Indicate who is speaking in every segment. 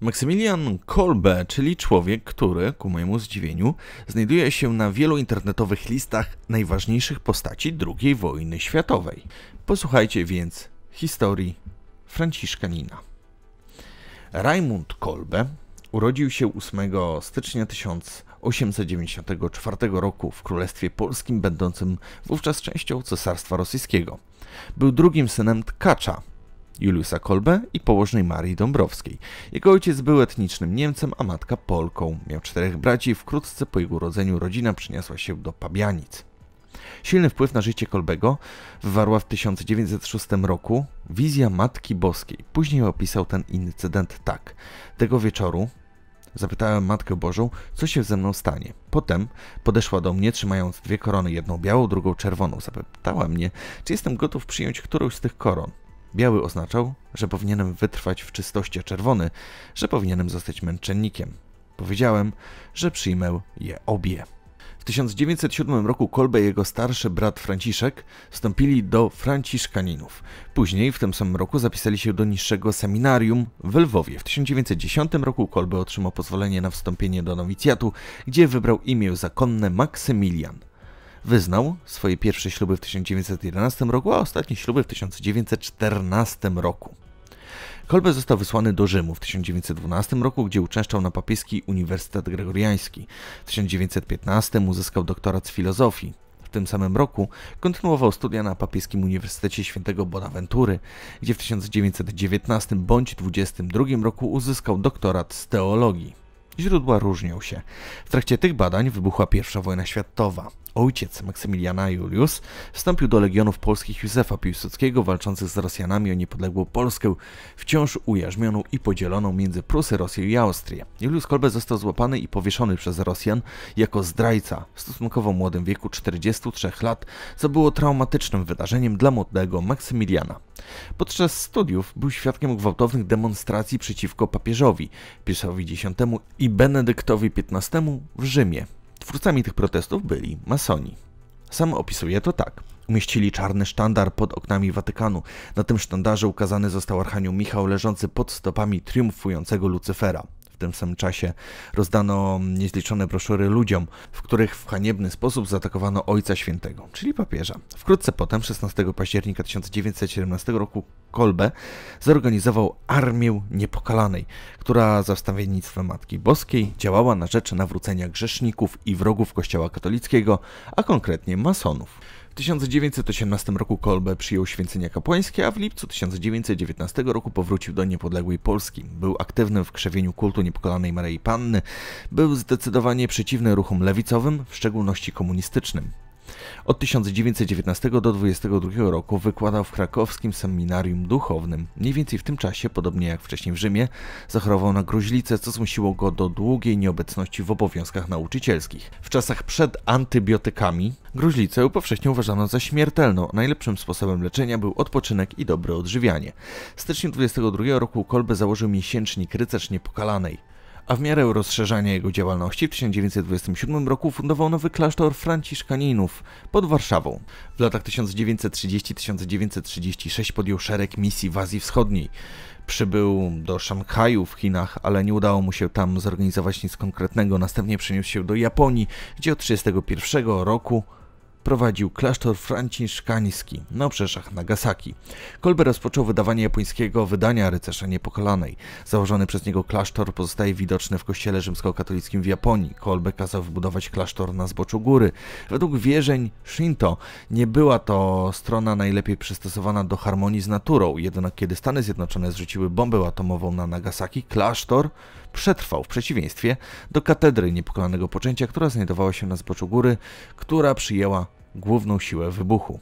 Speaker 1: Maksymilian Kolbe, czyli człowiek, który, ku mojemu zdziwieniu, znajduje się na wielu internetowych listach najważniejszych postaci II wojny światowej. Posłuchajcie więc historii Franciszkanina. Raymond Kolbe urodził się 8 stycznia 1894 roku w Królestwie Polskim, będącym wówczas częścią Cesarstwa Rosyjskiego. Był drugim synem tkacza, Juliusa Kolbe i położnej Marii Dąbrowskiej. Jego ojciec był etnicznym Niemcem, a matka Polką. Miał czterech braci i wkrótce po jego urodzeniu rodzina przyniosła się do Pabianic. Silny wpływ na życie Kolbego wywarła w 1906 roku wizja Matki Boskiej. Później opisał ten incydent tak. Tego wieczoru zapytałem Matkę Bożą, co się ze mną stanie. Potem podeszła do mnie, trzymając dwie korony, jedną białą, drugą czerwoną. Zapytała mnie, czy jestem gotów przyjąć którąś z tych koron. Biały oznaczał, że powinienem wytrwać w czystości, czerwony, że powinienem zostać męczennikiem. Powiedziałem, że przyjmę je obie. W 1907 roku Kolbe i jego starszy brat Franciszek wstąpili do Franciszkaninów. Później, w tym samym roku, zapisali się do niższego seminarium w Lwowie. W 1910 roku Kolbe otrzymał pozwolenie na wstąpienie do nowicjatu, gdzie wybrał imię zakonne Maksymilian. Wyznał swoje pierwsze śluby w 1911 roku, a ostatnie śluby w 1914 roku. Kolbe został wysłany do Rzymu w 1912 roku, gdzie uczęszczał na papieski Uniwersytet Gregoriański. W 1915 uzyskał doktorat z filozofii. W tym samym roku kontynuował studia na Papieskim Uniwersytecie Świętego Bonaventury, gdzie w 1919 bądź 22 roku uzyskał doktorat z teologii. Źródła różnią się. W trakcie tych badań wybuchła I wojna światowa ojciec Maksymiliana Julius, wstąpił do legionów polskich Józefa Piłsudskiego walczących z Rosjanami o niepodległą Polskę, wciąż ujarzmioną i podzieloną między Prusy, Rosję i Austrię. Julius Kolbe został złapany i powieszony przez Rosjan jako zdrajca. W stosunkowo młodym wieku 43 lat, co było traumatycznym wydarzeniem dla młodego Maksymiliana. Podczas studiów był świadkiem gwałtownych demonstracji przeciwko papieżowi, Piusowi X i Benedyktowi XV w Rzymie. Twórcami tych protestów byli masoni. Sam opisuje to tak. Umieścili czarny sztandar pod oknami Watykanu. Na tym sztandarze ukazany został Archanioł Michał leżący pod stopami triumfującego Lucyfera. W tym samym czasie rozdano niezliczone broszury ludziom, w których w haniebny sposób zaatakowano Ojca Świętego, czyli papieża. Wkrótce potem, 16 października 1917 roku, Kolbe zorganizował Armię Niepokalanej, która za wstawiennictwem Matki Boskiej działała na rzecz nawrócenia grzeszników i wrogów Kościoła katolickiego, a konkretnie masonów. W 1918 roku Kolbe przyjął święcenia kapłańskie, a w lipcu 1919 roku powrócił do niepodległej Polski. Był aktywny w krzewieniu kultu niepokalanej Maryi Panny, był zdecydowanie przeciwny ruchom lewicowym, w szczególności komunistycznym. Od 1919 do 1922 roku wykładał w krakowskim seminarium duchownym. Mniej więcej w tym czasie, podobnie jak wcześniej w Rzymie, zachorował na gruźlicę, co zmusiło go do długiej nieobecności w obowiązkach nauczycielskich. W czasach przed antybiotykami gruźlicę powszechnie uważano za śmiertelną. Najlepszym sposobem leczenia był odpoczynek i dobre odżywianie. W styczniu 1922 roku Kolbe założył miesięcznik Rycerz Niepokalanej a w miarę rozszerzania jego działalności w 1927 roku fundował nowy klasztor franciszkaninów pod Warszawą. W latach 1930-1936 podjął szereg misji w Azji Wschodniej. Przybył do Szanghaju w Chinach, ale nie udało mu się tam zorganizować nic konkretnego. Następnie przeniósł się do Japonii, gdzie od 1931 roku prowadził klasztor franciszkański na obrzeżach Nagasaki. Kolbe rozpoczął wydawanie japońskiego wydania Rycerza Niepokolanej. Założony przez niego klasztor pozostaje widoczny w kościele rzymskokatolickim w Japonii. Kolbe kazał wybudować klasztor na zboczu góry. Według wierzeń Shinto nie była to strona najlepiej przystosowana do harmonii z naturą, jednak kiedy Stany Zjednoczone zrzuciły bombę atomową na Nagasaki, klasztor przetrwał w przeciwieństwie do katedry niepokolanego poczęcia, która znajdowała się na zboczu góry, która przyjęła główną siłę wybuchu.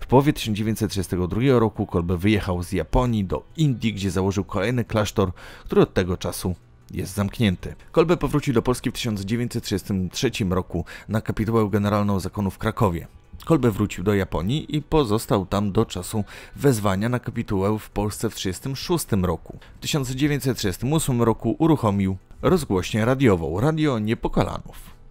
Speaker 1: W połowie 1932 roku Kolbe wyjechał z Japonii do Indii, gdzie założył kolejny klasztor, który od tego czasu jest zamknięty. Kolbe powrócił do Polski w 1933 roku na kapitułę generalną zakonu w Krakowie. Kolbe wrócił do Japonii i pozostał tam do czasu wezwania na kapitułę w Polsce w 1936 roku. W 1938 roku uruchomił rozgłośnię radiową Radio Niepokalanów.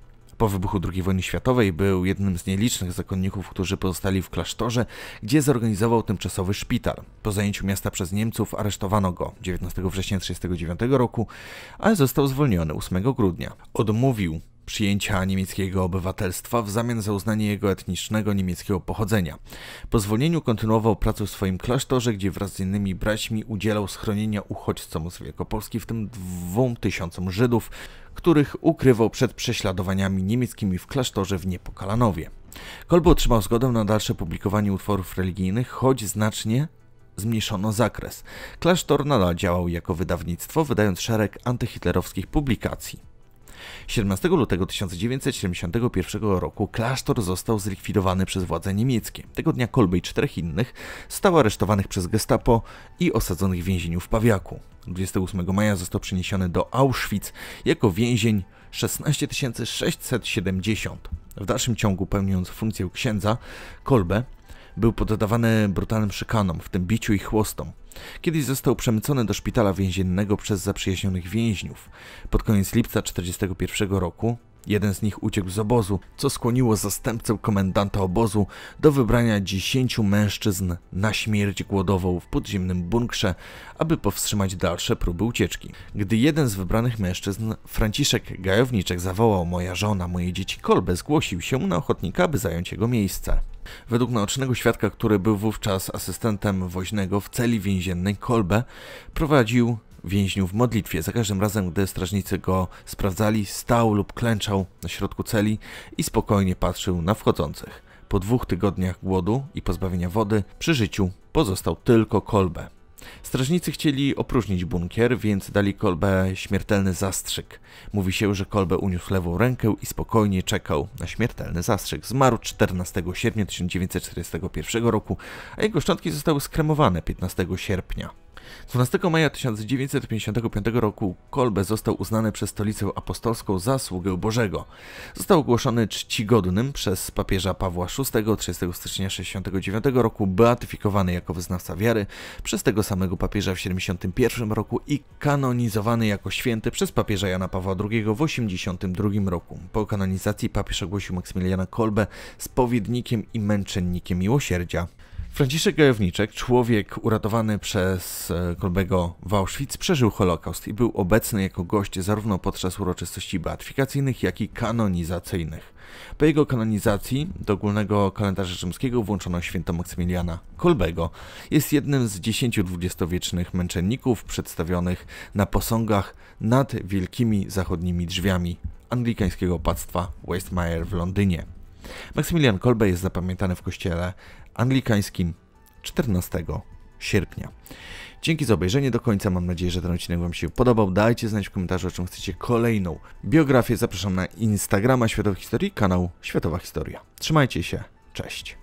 Speaker 1: Po wybuchu II wojny światowej był jednym z nielicznych zakonników, którzy pozostali w klasztorze, gdzie zorganizował tymczasowy szpital. Po zajęciu miasta przez Niemców aresztowano go 19 września 1939 roku, ale został zwolniony 8 grudnia. Odmówił przyjęcia niemieckiego obywatelstwa w zamian za uznanie jego etnicznego niemieckiego pochodzenia. Po zwolnieniu kontynuował pracę w swoim klasztorze, gdzie wraz z innymi braćmi udzielał schronienia uchodźcom z Wielkopolski, w tym dwóm tysiącom Żydów, których ukrywał przed prześladowaniami niemieckimi w klasztorze w Niepokalanowie. Kolb otrzymał zgodę na dalsze publikowanie utworów religijnych, choć znacznie zmniejszono zakres. Klasztor nadal działał jako wydawnictwo, wydając szereg antyhitlerowskich publikacji. 17 lutego 1971 roku klasztor został zlikwidowany przez władze niemieckie. Tego dnia Kolbe i czterech innych zostało aresztowanych przez gestapo i osadzonych w więzieniu w Pawiaku. 28 maja został przeniesiony do Auschwitz jako więzień 16 670. W dalszym ciągu pełniąc funkcję księdza, Kolbe był poddawany brutalnym szykanom, w tym biciu i chłostom. Kiedyś został przemycony do szpitala więziennego przez zaprzyjaźnionych więźniów. Pod koniec lipca 1941 roku Jeden z nich uciekł z obozu, co skłoniło zastępcę komendanta obozu do wybrania dziesięciu mężczyzn na śmierć głodową w podziemnym bunkrze, aby powstrzymać dalsze próby ucieczki. Gdy jeden z wybranych mężczyzn, Franciszek Gajowniczek, zawołał moja żona, moje dzieci kolbę, zgłosił się na ochotnika, aby zająć jego miejsce. Według naocznego świadka, który był wówczas asystentem woźnego w celi więziennej, Kolbe prowadził więźnił w modlitwie. Za każdym razem, gdy strażnicy go sprawdzali, stał lub klęczał na środku celi i spokojnie patrzył na wchodzących. Po dwóch tygodniach głodu i pozbawienia wody, przy życiu pozostał tylko kolbę. Strażnicy chcieli opróżnić bunkier, więc dali kolbę śmiertelny zastrzyk. Mówi się, że kolbę uniósł lewą rękę i spokojnie czekał na śmiertelny zastrzyk. Zmarł 14 sierpnia 1941 roku, a jego szczątki zostały skremowane 15 sierpnia. 12 maja 1955 roku Kolbe został uznany przez Stolicę Apostolską za sługę Bożego. Został ogłoszony czcigodnym przez papieża Pawła VI 30 stycznia 1969 roku, beatyfikowany jako wyznawca wiary przez tego samego papieża w 1971 roku i kanonizowany jako święty przez papieża Jana Pawła II w 1982 roku. Po kanonizacji papież ogłosił Maksymiliana Kolbe spowiednikiem i męczennikiem miłosierdzia. Franciszek Gajowniczek, człowiek uratowany przez e, Kolbego w Auschwitz, przeżył Holokaust i był obecny jako gość zarówno podczas uroczystości beatyfikacyjnych, jak i kanonizacyjnych. Po jego kanonizacji do ogólnego kalendarza rzymskiego włączono święto Maksymiliana Kolbego. Jest jednym z dziesięciu dwudziestowiecznych męczenników przedstawionych na posągach nad wielkimi zachodnimi drzwiami anglikańskiego opactwa Westminster w Londynie. Maksymilian Kolbe jest zapamiętany w kościele anglikańskim 14 sierpnia. Dzięki za obejrzenie do końca. Mam nadzieję, że ten odcinek Wam się podobał. Dajcie znać w komentarzu, o czym chcecie kolejną biografię. Zapraszam na Instagrama Światowej Historii, kanał Światowa Historia. Trzymajcie się, cześć.